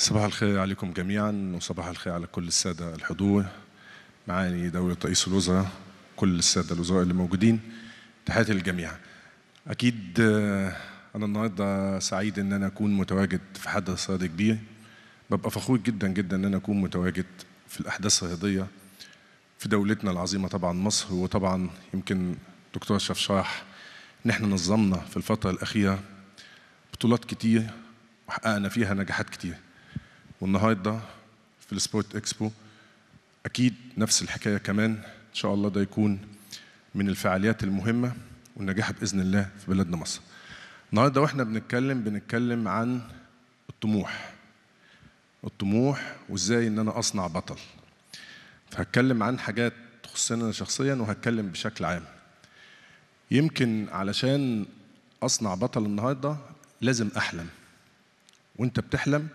صباح الخير عليكم جميعا وصباح الخير على كل الساده الحضور معالي دوله رئيس الوزراء كل الساده الوزراء اللي موجودين تحياتي للجميع اكيد آه، انا النهارده سعيد ان انا اكون متواجد في حدث رياضي كبير ببقى فخور جدا جدا ان انا اكون متواجد في الاحداث الرياضيه في دولتنا العظيمه طبعا مصر وطبعا يمكن دكتور شفشاح ان احنا نظمنا في الفتره الاخيره بطولات كتير وحققنا فيها نجاحات كتير والنهارده في السبورت اكسبو اكيد نفس الحكايه كمان ان شاء الله ده يكون من الفعاليات المهمه والنجاح باذن الله في بلدنا مصر النهارده واحنا بنتكلم بنتكلم عن الطموح الطموح وازاي ان انا اصنع بطل فهتكلم عن حاجات تخصني انا شخصيا وهتكلم بشكل عام يمكن علشان اصنع بطل النهارده لازم احلم وانت بتحلم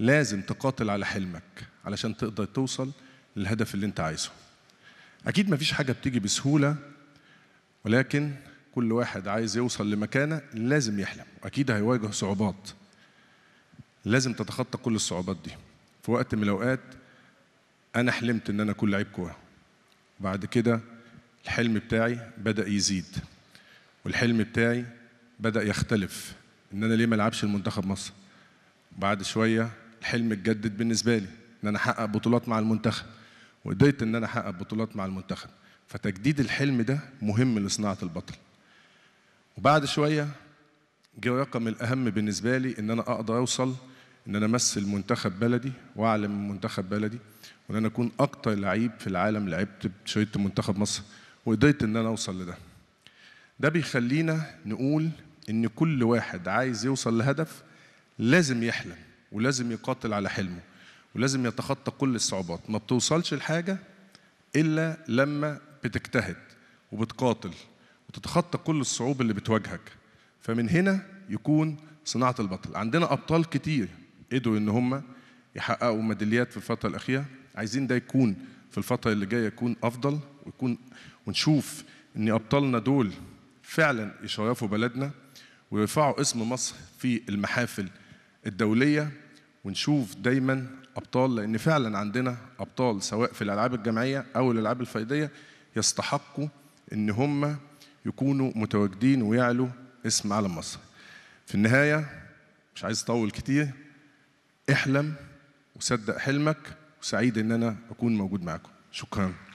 لازم تقاتل على حلمك علشان تقدر توصل للهدف اللي انت عايزه اكيد مفيش حاجه بتيجي بسهوله ولكن كل واحد عايز يوصل لمكانه لازم يحلم واكيد هيواجه صعوبات لازم تتخطى كل الصعوبات دي في وقت من الاوقات انا حلمت ان انا اكون لعيب كوره بعد كده الحلم بتاعي بدا يزيد والحلم بتاعي بدا يختلف ان انا ليه ما العبش المنتخب مصر بعد شويه حلم اتجدد بالنسبه لي ان انا احقق بطولات مع المنتخب وقدرت ان انا احقق بطولات مع المنتخب فتجديد الحلم ده مهم لصناعه البطل وبعد شويه جه رقم الاهم بالنسبه لي ان انا اقدر اوصل ان انا امثل منتخب بلدي واعلم من منتخب بلدي وان انا اكون اكتر لعيب في العالم لعبت بشريط منتخب مصر وقدرت ان انا اوصل لده ده بيخلينا نقول ان كل واحد عايز يوصل لهدف لازم يحلم ولازم يقاتل على حلمه ولازم يتخطى كل الصعوبات ما بتوصلش لحاجة إلا لما بتجتهد وبتقاتل وتتخطى كل الصعوبة اللي بتواجهك فمن هنا يكون صناعة البطل عندنا أبطال كتير قدروا إن هم يحققوا ميداليات في الفترة الأخيرة عايزين ده يكون في الفترة اللي جاية يكون أفضل ويكون ونشوف إن أبطالنا دول فعلا يشرفوا بلدنا ويرفعوا اسم مصر في المحافل الدوليه ونشوف دايما ابطال لان فعلا عندنا ابطال سواء في الالعاب الجماعيه او الالعاب الفائديه يستحقوا ان هم يكونوا متواجدين ويعلوا اسم علم مصر. في النهايه مش عايز اطول كتير احلم وصدق حلمك وسعيد ان انا اكون موجود معاكم. شكرا.